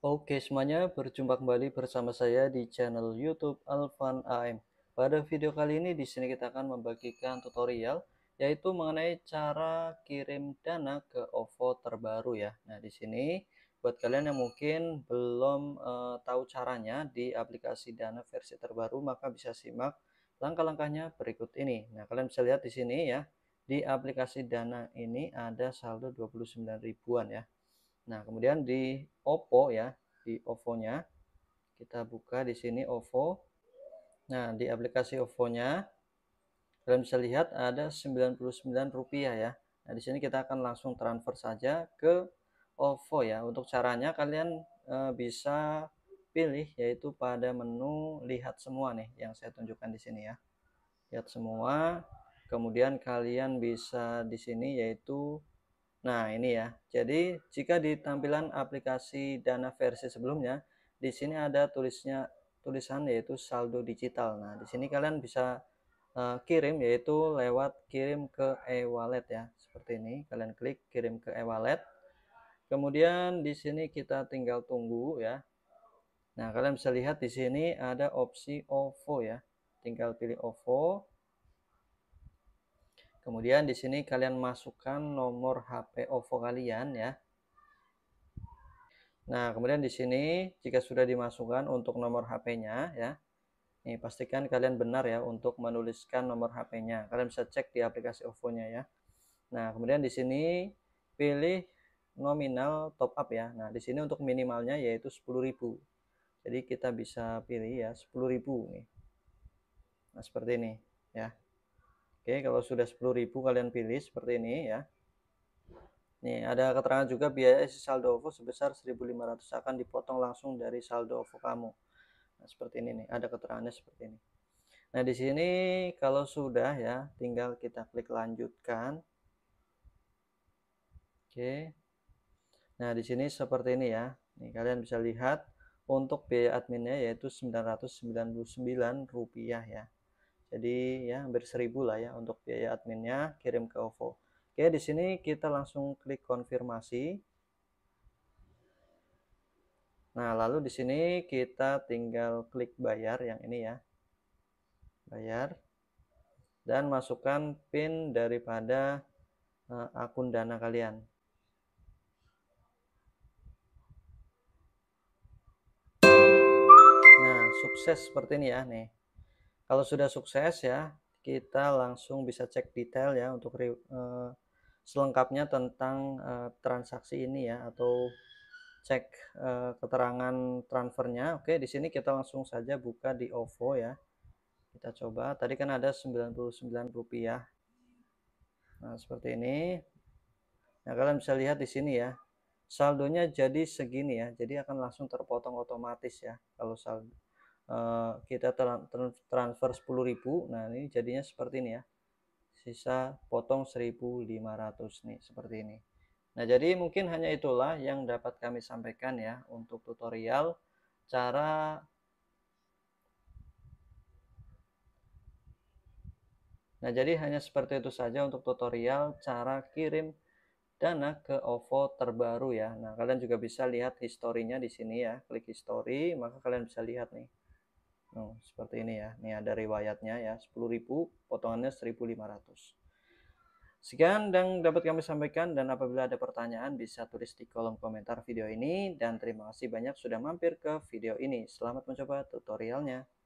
Oke semuanya, berjumpa kembali bersama saya di channel YouTube Alvan AM. Pada video kali ini di sini kita akan membagikan tutorial yaitu mengenai cara kirim dana ke OVO terbaru ya. Nah, di sini buat kalian yang mungkin belum uh, tahu caranya di aplikasi Dana versi terbaru maka bisa simak langkah-langkahnya berikut ini. Nah, kalian bisa lihat di sini ya. Di aplikasi Dana ini ada saldo 29 ribuan ya. Nah, kemudian di OVO ya, di OVO-nya kita buka di sini OVO. Nah, di aplikasi OVO-nya kalian bisa lihat ada Rp99 ya. Nah, di sini kita akan langsung transfer saja ke OVO ya. Untuk caranya kalian e, bisa pilih yaitu pada menu lihat semua nih yang saya tunjukkan di sini ya. Lihat semua, kemudian kalian bisa di sini yaitu Nah, ini ya. Jadi, jika di tampilan aplikasi Dana versi sebelumnya, di sini ada tulisnya tulisan yaitu saldo digital. Nah, di sini kalian bisa uh, kirim yaitu lewat kirim ke e-wallet ya, seperti ini. Kalian klik kirim ke e-wallet. Kemudian di sini kita tinggal tunggu ya. Nah, kalian bisa lihat di sini ada opsi OVO ya. Tinggal pilih OVO. Kemudian di sini kalian masukkan nomor HP OVO kalian ya. Nah, kemudian di sini jika sudah dimasukkan untuk nomor HP-nya ya. ini pastikan kalian benar ya untuk menuliskan nomor HP-nya. Kalian bisa cek di aplikasi OVO-nya ya. Nah, kemudian di sini pilih nominal top up ya. Nah, di sini untuk minimalnya yaitu 10.000. Jadi kita bisa pilih ya 10.000 nih. Nah, seperti ini ya. Oke, kalau sudah 10.000 kalian pilih seperti ini ya. Nih, ada keterangan juga biaya isi saldo OVO sebesar 1.500 akan dipotong langsung dari saldo OVO kamu. Nah, seperti ini nih, ada keterangannya seperti ini. Nah, di sini kalau sudah ya, tinggal kita klik lanjutkan. Oke. Nah, di sini seperti ini ya. Nih, kalian bisa lihat untuk biaya adminnya yaitu 999 rupiah ya. Jadi ya hampir seribu lah ya untuk biaya adminnya kirim ke OVO. Oke, di sini kita langsung klik konfirmasi. Nah, lalu di sini kita tinggal klik bayar yang ini ya. Bayar. Dan masukkan PIN daripada eh, akun dana kalian. Nah, sukses seperti ini ya nih. Kalau sudah sukses ya, kita langsung bisa cek detail ya untuk uh, selengkapnya tentang uh, transaksi ini ya atau cek uh, keterangan transfernya. Oke, di sini kita langsung saja buka di OVO ya. Kita coba. Tadi kan ada rp rupiah. Nah, seperti ini. Nah, kalian bisa lihat di sini ya. Saldonya jadi segini ya. Jadi akan langsung terpotong otomatis ya kalau saldo Eh, kita transfer 10.000 nah ini jadinya seperti ini ya sisa potong 1.500 nih seperti ini nah jadi mungkin hanya itulah yang dapat kami sampaikan ya untuk tutorial cara Nah, jadi hanya seperti itu saja untuk tutorial cara kirim dana ke OVO terbaru ya. Nah, kalian juga bisa lihat historinya di sini ya. Klik history, maka kalian bisa lihat nih. Nah, seperti ini ya. Ini ada riwayatnya ya, 10.000 potongannya 1.500. Sekian dan dapat kami sampaikan dan apabila ada pertanyaan bisa tulis di kolom komentar video ini dan terima kasih banyak sudah mampir ke video ini. Selamat mencoba tutorialnya.